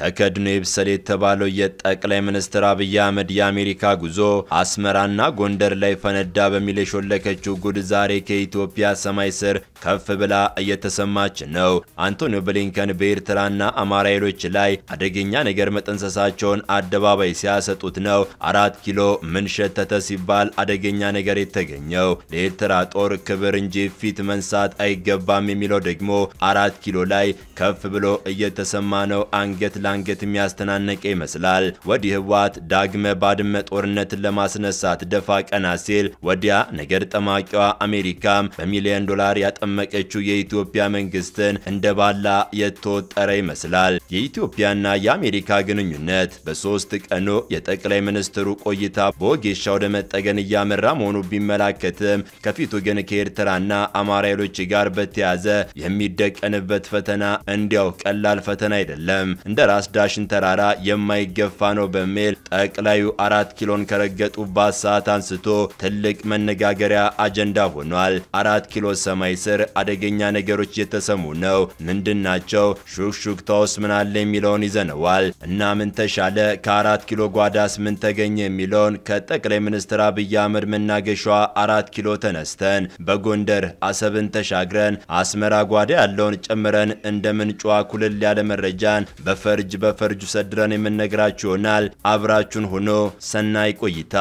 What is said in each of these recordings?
ተከድኖ ይብሰል የተባለው የጠቅላይ ሚኒስትር አብይ አህመድ የአሜሪካ ጉዞ አስመራና ጎንደር ላይ ፈነዳ በሚል የሾለከችው ጉድ ዛሬ ከኢትዮጵያ ሰማይ ስር ከፍ ብላ እየተሰማች ነው። አንቶኒዮ ብሊንከን በኤርትራና አማራ ኃይሎች ላይ አደገኛ ነገር መጠንሰሳቸውን አደባባይ ሲያሰጡት ነው አራት ኪሎ ምን ሸተተ ሲባል አደገኛ ነገር የተገኘው። ለኤርትራ ጦር ክብር እንጂ ፊት መንሳት አይገባም የሚለው ደግሞ አራት ኪሎ ላይ ከፍ ብሎ እየተሰማ ነው አንገት ለአንገት የሚያስተናነቀ ይመስላል። ወዲህ ህወሓት ዳግመ ባድመ ጦርነትን ለማስነሳት ደፋ ቀና ሲል ወዲያ ነገር ጠማቂዋ አሜሪካም በሚሊዮን ዶላር ያጠመቀችው የኢትዮጵያ መንግስትን እንደ ባላ የተወጠረ ይመስላል። የኢትዮጵያና የአሜሪካ ግንኙነት በሶስት ቀኑ የጠቅላይ ሚኒስትሩ ቆይታ በወጌሻ ወደ መጠገን እያመራ መሆኑ ቢመላከትም ከፊቱ ግን ከኤርትራና አማራ ኃይሎች ጋር በተያዘ የሚደቀንበት ፈተና እንዲያው ቀላል ፈተና አይደለም። እንደ ራስ ዳሽን ተራራ የማይገፋ ነው በሚል ጠቅላዩ አራት ኪሎን ከረገጡባት ሰዓት አንስቶ ትልቅ መነጋገሪያ አጀንዳ ሆኗል። አራት ኪሎ ሰማይ ስር አደገኛ ነገሮች እየተሰሙ ነው። ምንድናቸው? ናቸው? ውስጥ ምን አለ የሚለውን ይዘነዋል እና ምን ተሻለ፣ ከአራት ኪሎ ጓዳስ ምን ተገኘ የሚለውን ከጠቅላይ ሚኒስትር አብይ አህመድ መናገሻዋ አራት ኪሎ ተነስተን በጎንደር አሰብን ተሻግረን አስመራ ጓዳ ያለውን ጨምረን እንደ ጨዋ ኩልል ያለ መረጃን በፈር ፈርጅ በፈርጁ ሰድረን የምንነግራችሁ ይሆናል። አብራችሁን ሆኖ ሰናይ ቆይታ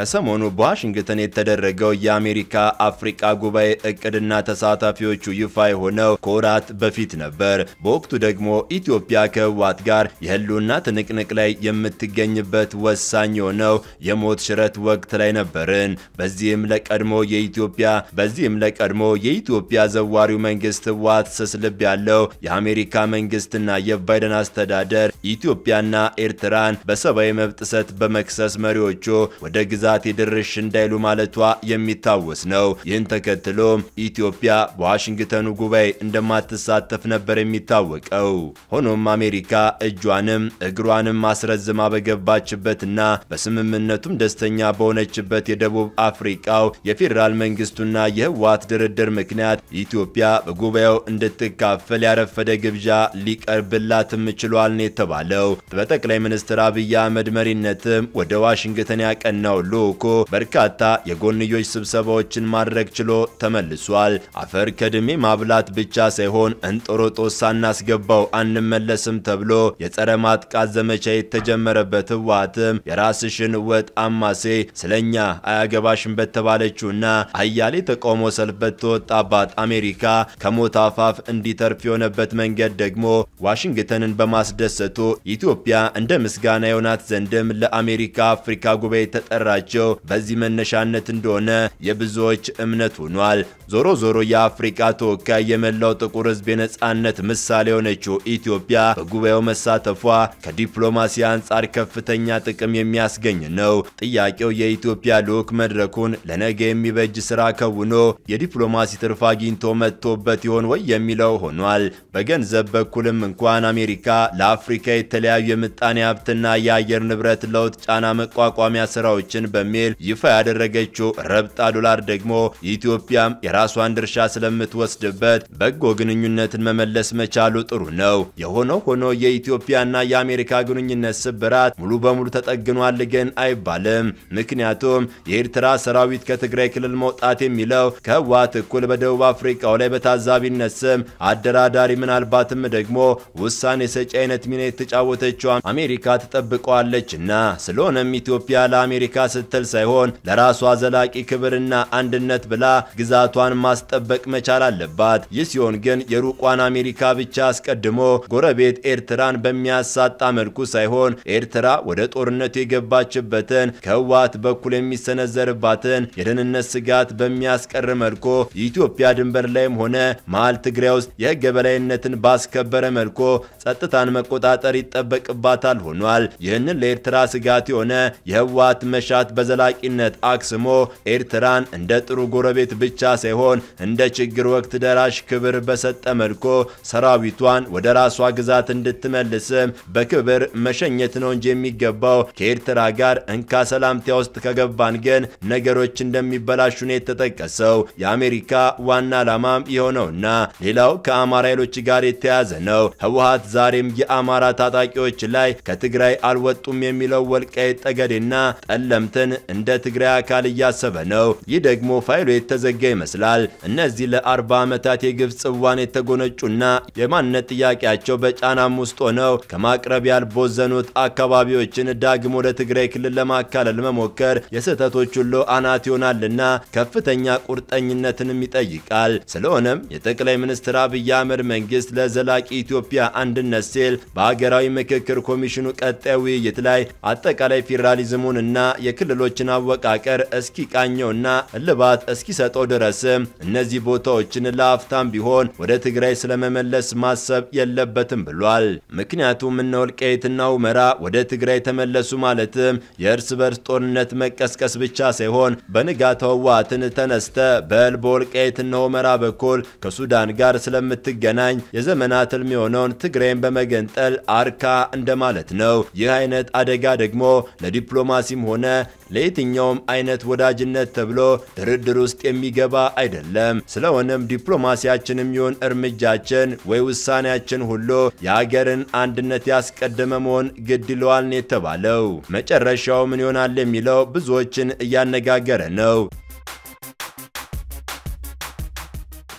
ከሰሞኑ በዋሽንግተን የተደረገው የአሜሪካ አፍሪቃ ጉባኤ እቅድና ተሳታፊዎቹ ይፋ የሆነው ከወራት በፊት ነበር። በወቅቱ ደግሞ ኢትዮጵያ ከህዋት ጋር የህልውና ትንቅንቅ ላይ የምትገኝበት ወሳኝ የሆነው የሞት ሽረት ወቅት ላይ ነበርን። በዚህም ለቀድሞ የኢትዮጵያ በዚህም ለቀድሞ የኢትዮጵያ ዘዋሪው መንግስት ህዋት ስስ ልብ ያለው የአሜሪካ መንግስትና የባይደን አስተዳደር ኢትዮጵያና ኤርትራን በሰብአዊ መብት ጥሰት በመክሰስ መሪዎቹ ወደ ግዛ ግዛቴ የደረሽ እንዳይሉ ማለቷ የሚታወስ ነው። ይህን ተከትሎ ኢትዮጵያ በዋሽንግተኑ ጉባኤ እንደማትሳተፍ ነበር የሚታወቀው። ሆኖም አሜሪካ እጇንም እግሯንም አስረዝማ በገባችበትና በስምምነቱም ደስተኛ በሆነችበት የደቡብ አፍሪካው የፌዴራል መንግስቱና የህወሓት ድርድር ምክንያት ኢትዮጵያ በጉባኤው እንድትካፈል ያረፈደ ግብዣ ሊቀርብላትም ችሏል ነው የተባለው። በጠቅላይ ሚኒስትር አብይ አህመድ መሪነትም ወደ ዋሽንግተን ያቀናውሉ ልኡኩ በርካታ የጎንዮሽ ስብሰባዎችን ማድረግ ችሎ ተመልሷል። አፈር ከድሜ ማብላት ብቻ ሳይሆን እንጦሮጦስ ሳናስገባው አንመለስም ተብሎ የጸረ ማጥቃት ዘመቻ የተጀመረበት ህወሓትም የራስሽን ወጥ አማሴ ስለኛ አያገባሽም በተባለችውና አያሌ ተቃውሞ ሰልፍ በተወጣባት አሜሪካ ከሞት አፋፍ እንዲተርፍ የሆነበት መንገድ ደግሞ ዋሽንግተንን በማስደሰቱ ኢትዮጵያ እንደ ምስጋና የሆናት ዘንድም ለአሜሪካ አፍሪካ ጉባኤ ተጠራች ያላቸው በዚህ መነሻነት እንደሆነ የብዙዎች እምነት ሆኗል። ዞሮ ዞሮ የአፍሪካ ተወካይ የመላው ጥቁር ህዝብ የነጻነት ምሳሌ የሆነችው ኢትዮጵያ በጉባኤው መሳተፏ ከዲፕሎማሲ አንጻር ከፍተኛ ጥቅም የሚያስገኝ ነው። ጥያቄው የኢትዮጵያ ልዑክ መድረኩን ለነገ የሚበጅ ስራ ከውኖ የዲፕሎማሲ ትርፍ አግኝቶ መጥቶበት ይሆን ወይ የሚለው ሆኗል። በገንዘብ በኩልም እንኳን አሜሪካ ለአፍሪካ የተለያዩ የምጣኔ ሀብትና የአየር ንብረት ለውጥ ጫና መቋቋሚያ ስራዎችን በሚል ይፋ ያደረገችው ረብጣ ዶላር ደግሞ ኢትዮጵያም የራሷን ድርሻ ስለምትወስድበት በጎ ግንኙነትን መመለስ መቻሉ ጥሩ ነው። የሆነ ሆኖ የኢትዮጵያና የአሜሪካ ግንኙነት ስብራት ሙሉ በሙሉ ተጠግኗል ግን አይባልም። ምክንያቱም የኤርትራ ሰራዊት ከትግራይ ክልል መውጣት የሚለው ከህወሓት እኩል በደቡብ አፍሪካው ላይ በታዛቢነት ስም አደራዳሪ ምናልባትም ደግሞ ውሳኔ ሰጪ አይነት ሚና የተጫወተችው አሜሪካ ትጠብቀዋለችና ስለሆነም ኢትዮጵያ ለአሜሪካ ስትል ሳይሆን ለራሷ ዘላቂ ክብርና አንድነት ብላ ግዛቷን ማስጠበቅ መቻል አለባት። ይህ ሲሆን ግን የሩቋን አሜሪካ ብቻ አስቀድሞ ጎረቤት ኤርትራን በሚያሳጣ መልኩ ሳይሆን ኤርትራ ወደ ጦርነቱ የገባችበትን ከህወሓት በኩል የሚሰነዘርባትን የደህንነት ስጋት በሚያስቀር መልኩ የኢትዮጵያ ድንበር ላይም ሆነ መሀል ትግራይ ውስጥ የህገ በላይነትን ባስከበረ መልኩ ጸጥታን መቆጣጠር ይጠበቅባታል ሆኗል። ይህንን ለኤርትራ ስጋት የሆነ የህወሓት መሻት መግባባት በዘላቂነት አክስሞ ኤርትራን እንደ ጥሩ ጎረቤት ብቻ ሳይሆን እንደ ችግር ወቅት ደራሽ ክብር በሰጠ መልኩ ሰራዊቷን ወደ ራሷ ግዛት እንድትመልስም በክብር መሸኘት ነው እንጂ የሚገባው። ከኤርትራ ጋር እንካ ሰላምቲያ ውስጥ ከገባን ግን ነገሮች እንደሚበላሹ ነው የተጠቀሰው። የአሜሪካ ዋና ዓላማም የሆነውና ሌላው ከአማራ ኃይሎች ጋር የተያዘ ነው። ህወሀት ዛሬም የአማራ ታጣቂዎች ላይ ከትግራይ አልወጡም የሚለው ወልቃይት ጠገዴና ጠለምት ህወሓትን እንደ ትግራይ አካል እያሰበ ነው። ይህ ደግሞ ፋይሉ የተዘጋ ይመስላል። እነዚህ ለ40 ዓመታት የግብፅ ጽዋን የተጎነጩና የማንነት ጥያቄያቸው በጫናም ውስጥ ሆነው ከማቅረብ ያልቦዘኑት አካባቢዎችን ዳግም ወደ ትግራይ ክልል ለማካለል መሞከር የስህተቶች ሁሉ አናት ይሆናልና ከፍተኛ ቁርጠኝነትንም ይጠይቃል። ስለሆነም የጠቅላይ ሚኒስትር አብይ አህመድ መንግስት ለዘላቂ ኢትዮጵያ አንድነት ሲል በሀገራዊ ምክክር ኮሚሽኑ ቀጣይ ውይይት ላይ አጠቃላይ ፌዴራሊዝሙንና የክልል ክልሎችን አወቃቀር እስኪቃኘውና እልባት እስኪሰጠው ድረስ እነዚህ ቦታዎችን ለአፍታም ቢሆን ወደ ትግራይ ስለመመለስ ማሰብ የለበትም ብሏል። ምክንያቱም እነ ወልቃይትና ሁመራ ወደ ትግራይ ተመለሱ ማለትም የእርስ በርስ ጦርነት መቀስቀስ ብቻ ሳይሆን በንጋታው ህወሓትን ተነስተ በል በወልቃይትና ሁመራ በኩል ከሱዳን ጋር ስለምትገናኝ የዘመናት ህልም የሆነውን ትግራይን በመገንጠል አርካ እንደማለት ነው። ይህ አይነት አደጋ ደግሞ ለዲፕሎማሲም ሆነ ለየትኛውም አይነት ወዳጅነት ተብሎ ድርድር ውስጥ የሚገባ አይደለም። ስለሆነም ዲፕሎማሲያችንም ይሁን እርምጃችን ወይ ውሳኔያችን ሁሉ የአገርን አንድነት ያስቀደመ መሆን ግድ ይለዋል የተባለው። መጨረሻው ምን ይሆናል የሚለው ብዙዎችን እያነጋገረ ነው።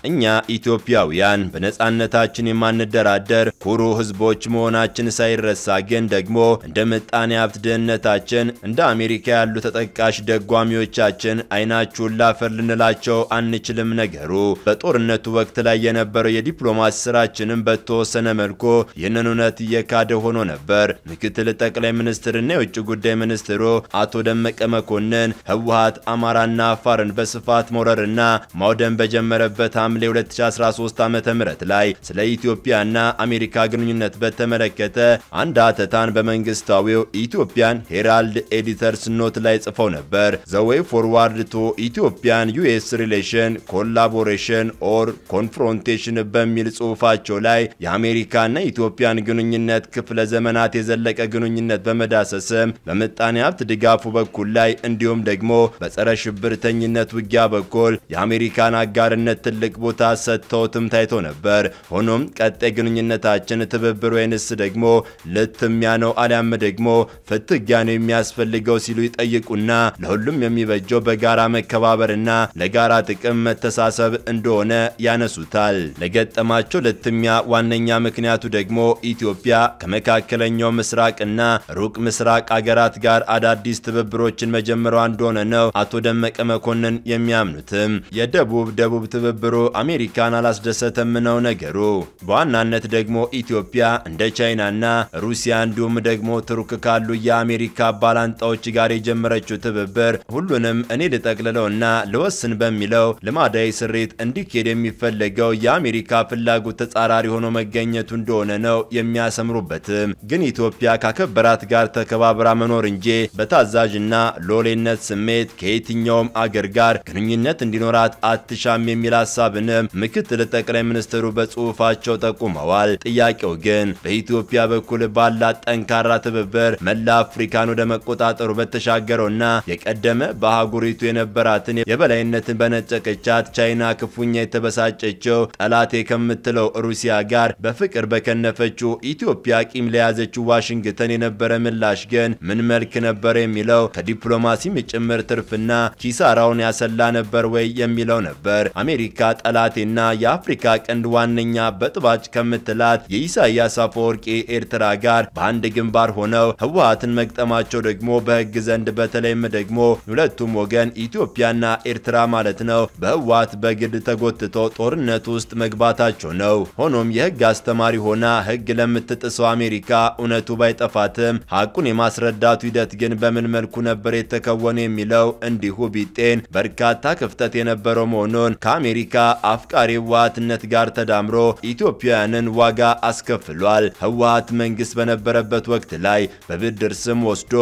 እኛ ኢትዮጵያውያን በነጻነታችን የማንደራደር ኩሩ ህዝቦች መሆናችን ሳይረሳ ግን ደግሞ እንደ ምጣኔ ሀብት ድህነታችን እንደ አሜሪካ ያሉ ተጠቃሽ ደጓሚዎቻችን አይናችሁን ላፈር ልንላቸው አንችልም። ነገሩ በጦርነቱ ወቅት ላይ የነበረው የዲፕሎማሲ ስራችንም በተወሰነ መልኩ ይህንን እውነት እየካደ ሆኖ ነበር። ምክትል ጠቅላይ ሚኒስትርና የውጭ ጉዳይ ሚኒስትሩ አቶ ደመቀ መኮንን ህወሀት አማራና አፋርን በስፋት መውረርና ማውደም በጀመረበት ሐምሌ 2013 ዓ.ም ላይ ስለ ኢትዮጵያና አሜሪካ ግንኙነት በተመለከተ አንድ አተታን በመንግስታዊው ኢትዮጵያን ሄራልድ ኤዲተርስ ኖት ላይ ጽፈው ነበር። ዘዌይ ፎርዋርድ ቱ ኢትዮጵያን ዩኤስ ሪሌሽን ኮላቦሬሽን ኦር ኮንፍሮንቴሽን በሚል ጽሑፋቸው ላይ የአሜሪካና ኢትዮጵያን ግንኙነት ክፍለ ዘመናት የዘለቀ ግንኙነት በመዳሰስም በምጣኔ ሀብት ድጋፉ በኩል ላይ እንዲሁም ደግሞ በጸረ ሽብርተኝነት ውጊያ በኩል የአሜሪካን አጋርነት ትልቅ ቦታ ሰጥተውትም ታይቶ ነበር። ሆኖም ቀጣይ ግንኙነታችን ትብብር ወይንስ ደግሞ ልትሚያ ነው አሊያም ደግሞ ፍትጊያ ነው የሚያስፈልገው ሲሉ ይጠይቁና ለሁሉም የሚበጀው በጋራ መከባበርና ለጋራ ጥቅም መተሳሰብ እንደሆነ ያነሱታል። ለገጠማቸው ልትሚያ ዋነኛ ምክንያቱ ደግሞ ኢትዮጵያ ከመካከለኛው ምስራቅና ሩቅ ምስራቅ አገራት ጋር አዳዲስ ትብብሮችን መጀመሯ እንደሆነ ነው አቶ ደመቀ መኮንን የሚያምኑትም። የደቡብ ደቡብ ትብብሩ አሜሪካን አላስደሰተም ነው ነገሩ። በዋናነት ደግሞ ኢትዮጵያ እንደ ቻይናና ሩሲያ እንዲሁም ደግሞ ቱርክ ካሉ የአሜሪካ ባላንጣዎች ጋር የጀመረችው ትብብር ሁሉንም እኔ ልጠቅልለውና ልወስን በሚለው ልማዳዊ ስሪት እንዲኬድ የሚፈለገው የአሜሪካ ፍላጎት ተጻራሪ ሆኖ መገኘቱ እንደሆነ ነው የሚያሰምሩበትም። ግን ኢትዮጵያ ካከበራት ጋር ተከባብራ መኖር እንጂ በታዛዥና ሎሌነት ስሜት ከየትኛውም አገር ጋር ግንኙነት እንዲኖራት አትሻም የሚል ሀሳብ መሳብን ምክትል ጠቅላይ ሚኒስትሩ በጽሁፋቸው ጠቁመዋል። ጥያቄው ግን በኢትዮጵያ በኩል ባላት ጠንካራ ትብብር መላ አፍሪካን ወደ መቆጣጠሩ በተሻገረውና የቀደመ በአህጉሪቱ የነበራትን የበላይነትን በነጨቀቻት ቻይና ክፉኛ የተበሳጨችው ጠላቴ ከምትለው ሩሲያ ጋር በፍቅር በከነፈችው ኢትዮጵያ ቂም ለያዘችው ዋሽንግተን የነበረ ምላሽ ግን ምን መልክ ነበር የሚለው ከዲፕሎማሲም ጭምር ትርፍና ኪሳራውን ያሰላ ነበር ወይ የሚለው ነበር። አሜሪካ ጠላቴና የአፍሪካ ቀንድ ዋነኛ በጥባጭ ከምትላት የኢሳያስ አፈወርቂ ኤርትራ ጋር በአንድ ግንባር ሆነው ህወሀትን መግጠማቸው ደግሞ በህግ ዘንድ በተለይም ደግሞ ሁለቱም ወገን ኢትዮጵያና ኤርትራ ማለት ነው በህወሀት በግል ተጎትቶ ጦርነት ውስጥ መግባታቸው ነው። ሆኖም የህግ አስተማሪ ሆና ህግ ለምትጥሰው አሜሪካ እውነቱ ባይጠፋትም ሀቁን የማስረዳቱ ሂደት ግን በምን መልኩ ነበር የተከወነ የሚለው እንዲሁ ቢጤን በርካታ ክፍተት የነበረው መሆኑን ከአሜሪካ አፍቃሪ ህወሀትነት ጋር ተዳምሮ ኢትዮጵያውያንን ዋጋ አስከፍሏል። ህወሀት መንግስት በነበረበት ወቅት ላይ በብድር ስም ወስዶ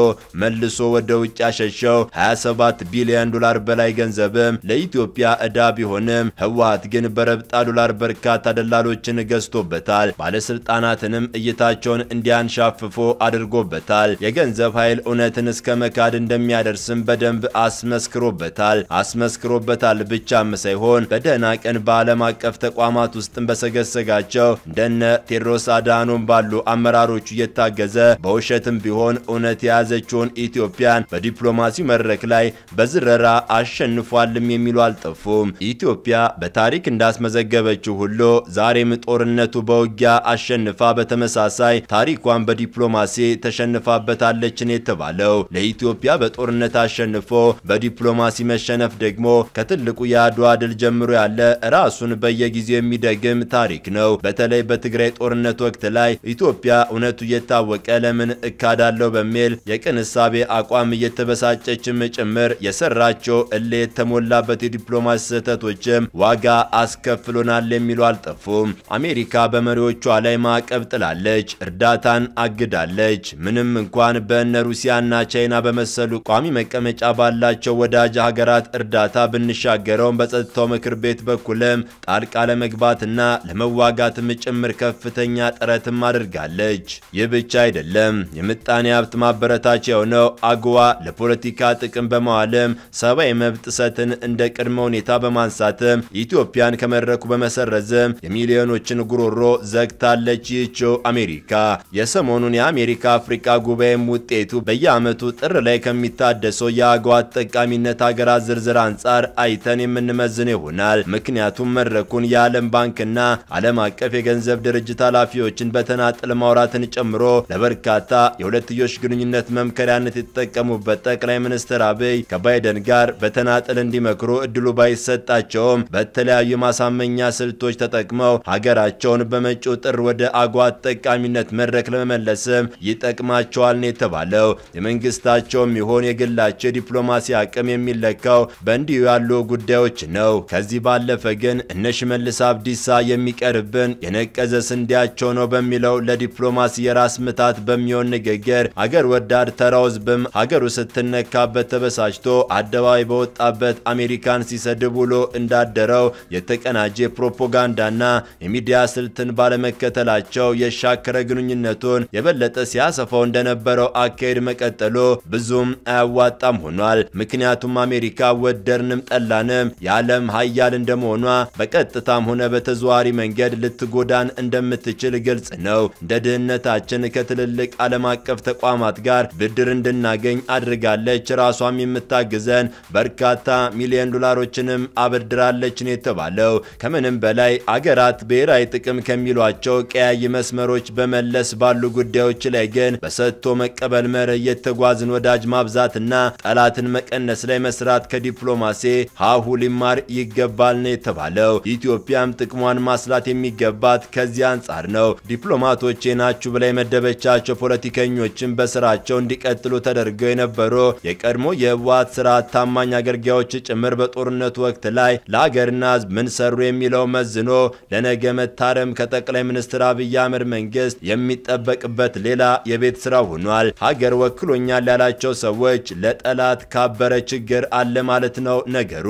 መልሶ ወደ ውጭ አሸሸው 27 ቢሊዮን ዶላር በላይ ገንዘብም ለኢትዮጵያ ዕዳ ቢሆንም ህወሀት ግን በረብጣ ዶላር በርካታ ደላሎችን ገዝቶበታል። ባለስልጣናትንም እይታቸውን እንዲያንሻፍፎ አድርጎበታል። የገንዘብ ኃይል እውነትን እስከ መካድ እንደሚያደርስም በደንብ አስመስክሮበታል አስመስክሮበታል ብቻም ሳይሆን በደህና ቀን በዓለም አቀፍ ተቋማት ውስጥም በሰገሰጋቸው እንደነ ቴድሮስ አድሃኖም ባሉ አመራሮቹ እየታገዘ በውሸትም ቢሆን እውነት የያዘችውን ኢትዮጵያን በዲፕሎማሲ መድረክ ላይ በዝረራ አሸንፏልም የሚሉ አልጠፉም። ኢትዮጵያ በታሪክ እንዳስመዘገበችው ሁሉ ዛሬም ጦርነቱ በውጊያ አሸንፋ በተመሳሳይ ታሪኳን በዲፕሎማሲ ተሸንፋበታለችን የተባለው ለኢትዮጵያ በጦርነት አሸንፎ በዲፕሎማሲ መሸነፍ ደግሞ ከትልቁ የአድዋ ድል ጀምሮ ያለ ራሱን በየጊዜው የሚደግም ታሪክ ነው። በተለይ በትግራይ ጦርነት ወቅት ላይ ኢትዮጵያ እውነቱ እየታወቀ ለምን እካዳለው በሚል የቅንሳቤ አቋም እየተበሳጨችም ጭምር የሰራቸው እሌ የተሞላበት የዲፕሎማሲ ስህተቶችም ዋጋ አስከፍሎናል የሚሉ አልጠፉም። አሜሪካ በመሪዎቿ ላይ ማዕቀብ ጥላለች፣ እርዳታን አግዳለች። ምንም እንኳን በእነ ሩሲያና ቻይና በመሰሉ ቋሚ መቀመጫ ባላቸው ወዳጅ ሀገራት እርዳታ ብንሻገረውም በጸጥታው ምክር ቤት በኩልም ጣልቃ ለመግባትና ለመዋጋትም ጭምር ከፍተኛ ጥረትም አድርጋለች። ይህ ብቻ አይደለም። የምጣኔ ሀብት ማበረታቻ የሆነው አጎዋ ለፖለቲካ ጥቅም በመዋልም ሰብአዊ መብት ጥሰትን እንደ ቅድመ ሁኔታ በማንሳትም ኢትዮጵያን ከመድረኩ በመሰረዝም የሚሊዮኖችን ጉሮሮ ዘግታለች። ይህችው አሜሪካ የሰሞኑን የአሜሪካ አፍሪካ ጉባኤም ውጤቱ በየዓመቱ ጥር ላይ ከሚታደሰው የአጎዋ ተጠቃሚነት ሀገራት ዝርዝር አንጻር አይተን የምንመዝን ይሆናል። ምክንያቱም መድረኩን የዓለም ባንክና ዓለም አቀፍ የገንዘብ ድርጅት ኃላፊዎችን በተናጠል ማውራትን ጨምሮ ለበርካታ የሁለትዮሽ ግንኙነት መምከሪያነት የተጠቀሙበት ጠቅላይ ሚኒስትር አብይ ከባይደን ጋር በተናጠል እንዲመክሩ እድሉ ባይሰጣቸውም በተለያዩ ማሳመኛ ስልቶች ተጠቅመው ሀገራቸውን በመጪው ጥር ወደ አጓ ተጠቃሚነት መድረክ ለመመለስም ይጠቅማቸዋል ነው የተባለው። የመንግስታቸውም ይሆን የግላቸው ዲፕሎማሲ አቅም የሚለካው በእንዲሁ ያሉ ጉዳዮች ነው። ከዚህ ባለ ካለፈ ግን እነ ሽመልስ አብዲሳ የሚቀርብን የነቀዘ ስንዴያቸው ነው በሚለው ለዲፕሎማሲ የራስ ምታት በሚሆን ንግግር አገር ወዳድ ተራው ህዝብም ሀገሩ ስትነካበት ተበሳጭቶ አደባባይ በወጣበት አሜሪካን ሲሰድብ ውሎ እንዳደረው የተቀናጀ ፕሮፓጋንዳና የሚዲያ ስልትን ባለመከተላቸው የሻከረ ግንኙነቱን የበለጠ ሲያሰፋው እንደነበረው አካሄድ መቀጠሉ ብዙም አያዋጣም ሆኗል። ምክንያቱም አሜሪካ ወደርንም ጠላንም የዓለም ሀያል እንደመሆ በመሆኗ በቀጥታም ሆነ በተዘዋሪ መንገድ ልትጎዳን እንደምትችል ግልጽ ነው። እንደ ድህነታችን ከትልልቅ ዓለም አቀፍ ተቋማት ጋር ብድር እንድናገኝ አድርጋለች። ራሷም የምታግዘን በርካታ ሚሊዮን ዶላሮችንም አበድራለች ነው የተባለው። ከምንም በላይ አገራት ብሔራዊ ጥቅም ከሚሏቸው ቀያይ መስመሮች በመለስ ባሉ ጉዳዮች ላይ ግን በሰጥቶ መቀበል መርህ የተጓዝን ወዳጅ ማብዛትና ጠላትን መቀነስ ላይ መስራት ከዲፕሎማሲ ሀሁ ሊማር ይገባል ነው የተባለው። ኢትዮጵያም ጥቅሟን ማስላት የሚገባት ከዚህ አንጻር ነው። ዲፕሎማቶቼ ናችሁ ብላ የመደበቻቸው ፖለቲከኞችን በስራቸው እንዲቀጥሉ ተደርገው የነበሩ የቀድሞ የህወሓት ስርዓት ታማኝ አገልጋዮች ጭምር በጦርነቱ ወቅት ላይ ለሀገርና ህዝብ ምን ሰሩ የሚለው መዝኖ ለነገ መታረም ከጠቅላይ ሚኒስትር አብይ አህመድ መንግስት የሚጠበቅበት ሌላ የቤት ስራ ሆኗል። ሀገር ወክሎኛል ያላቸው ሰዎች ለጠላት ካበረ ችግር አለ ማለት ነው ነገሩ።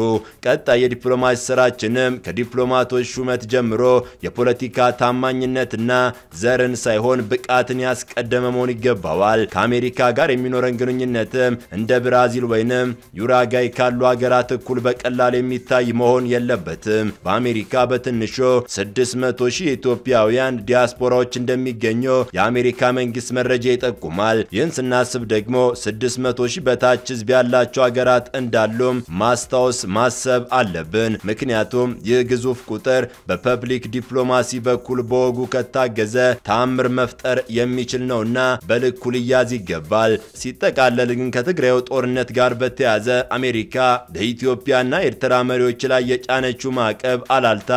ቀጣይ የዲፕሎማሲ ስራ ሁላችንም ከዲፕሎማቶች ሹመት ጀምሮ የፖለቲካ ታማኝነትና ዘርን ሳይሆን ብቃትን ያስቀደመ መሆን ይገባዋል። ከአሜሪካ ጋር የሚኖረን ግንኙነትም እንደ ብራዚል ወይንም ዩራጋይ ካሉ ሀገራት እኩል በቀላል የሚታይ መሆን የለበትም። በአሜሪካ በትንሹ 600 ሺህ ኢትዮጵያውያን ዲያስፖራዎች እንደሚገኙ የአሜሪካ መንግስት መረጃ ይጠቁማል። ይህን ስናስብ ደግሞ 600 ሺህ በታች ህዝብ ያላቸው ሀገራት እንዳሉም ማስታወስ ማሰብ አለብን። ምክንያቱ ምክንያቱም ይህ ግዙፍ ቁጥር በፐብሊክ ዲፕሎማሲ በኩል በወጉ ከታገዘ ተአምር መፍጠር የሚችል ነውና በልኩ ሊያዝ ይገባል። ሲጠቃለል ግን ከትግራዩ ጦርነት ጋር በተያዘ አሜሪካ በኢትዮጵያና ኤርትራ መሪዎች ላይ የጫነችው ማዕቀብ አላልታ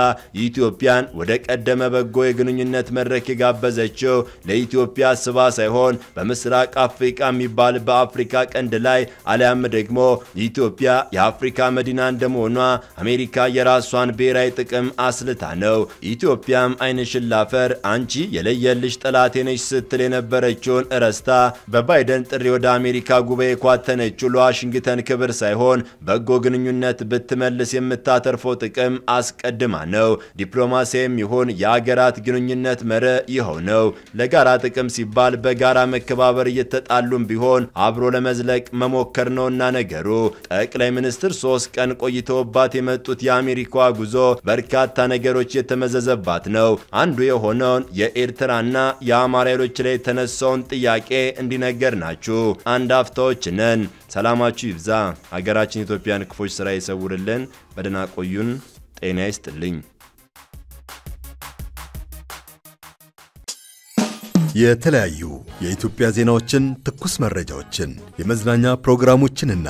ኢትዮጵያን ወደ ቀደመ በጎ የግንኙነት መድረክ የጋበዘችው ለኢትዮጵያ ስባ ሳይሆን በምስራቅ አፍሪካ የሚባል በአፍሪካ ቀንድ ላይ አሊያም ደግሞ ኢትዮጵያ የአፍሪካ መዲና እንደመሆኗ አሜሪካ የራ የራሷን ብሔራዊ ጥቅም አስልታ ነው። ኢትዮጵያም አይንሽን ላፈር አንቺ የለየልሽ ጠላቴ ነች ስትል የነበረችውን ረስታ በባይደን ጥሪ ወደ አሜሪካ ጉባኤ ኳተነችው ለዋሽንግተን ክብር ሳይሆን በጎ ግንኙነት ብትመልስ የምታተርፈው ጥቅም አስቀድማ ነው። ዲፕሎማሲያም ይሁን የአገራት ግንኙነት መረ ይኸው ነው። ለጋራ ጥቅም ሲባል በጋራ መከባበር እየተጣሉም ቢሆን አብሮ ለመዝለቅ መሞከር ነውና ነገሩ ጠቅላይ ሚኒስትር ሶስት ቀን ቆይተውባት የመጡት የአሜሪ የኢሪኳ ጉዞ በርካታ ነገሮች የተመዘዘባት ነው። አንዱ የሆነውን የኤርትራና የአማራ ኃይሎች ላይ የተነሳውን ጥያቄ እንዲነገር ናችሁ። አንድ አፍታዎች ነን። ሰላማችሁ ይብዛ። ሀገራችን ኢትዮጵያን ክፎች ስራ ይሰውርልን። በደህና ቆዩን። ጤና ይስጥልኝ። የተለያዩ የኢትዮጵያ ዜናዎችን፣ ትኩስ መረጃዎችን፣ የመዝናኛ ፕሮግራሞችንና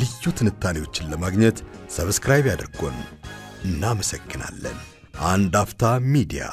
ልዩ ትንታኔዎችን ለማግኘት ሰብስክራይብ ያድርጎን። እናመሰግናለን። አንድ አፍታ ሚዲያ